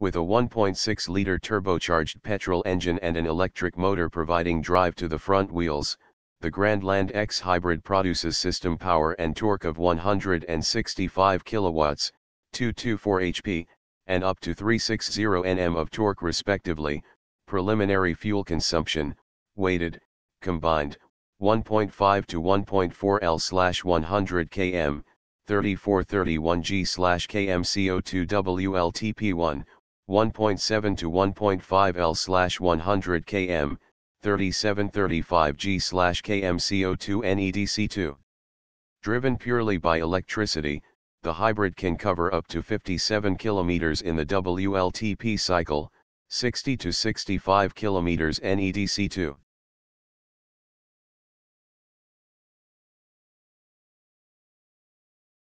with a 1.6-liter turbocharged petrol engine and an electric motor providing drive to the front wheels, the Grandland X Hybrid produces system power and torque of 165 kilowatts, 224 HP, and up to 360 Nm of torque respectively, preliminary fuel consumption, weighted, combined, 1.5 to 1.4 L/100 km, 3431 G/km CO2 WLTP1, 1.7 to 1.5 L slash 100 km, 3735 G slash km CO2 NEDC2. Driven purely by electricity, the hybrid can cover up to 57 km in the WLTP cycle, 60 to 65 km NEDC2.